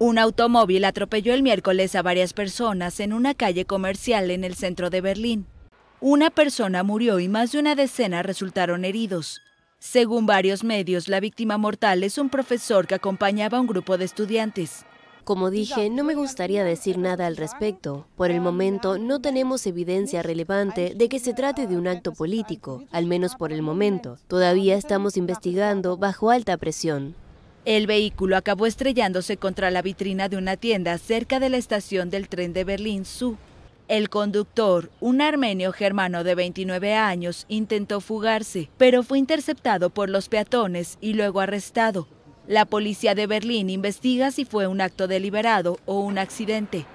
Un automóvil atropelló el miércoles a varias personas en una calle comercial en el centro de Berlín. Una persona murió y más de una decena resultaron heridos. Según varios medios, la víctima mortal es un profesor que acompañaba a un grupo de estudiantes. Como dije, no me gustaría decir nada al respecto. Por el momento no tenemos evidencia relevante de que se trate de un acto político, al menos por el momento. Todavía estamos investigando bajo alta presión. El vehículo acabó estrellándose contra la vitrina de una tienda cerca de la estación del tren de Berlín Su. El conductor, un armenio germano de 29 años, intentó fugarse, pero fue interceptado por los peatones y luego arrestado. La policía de Berlín investiga si fue un acto deliberado o un accidente.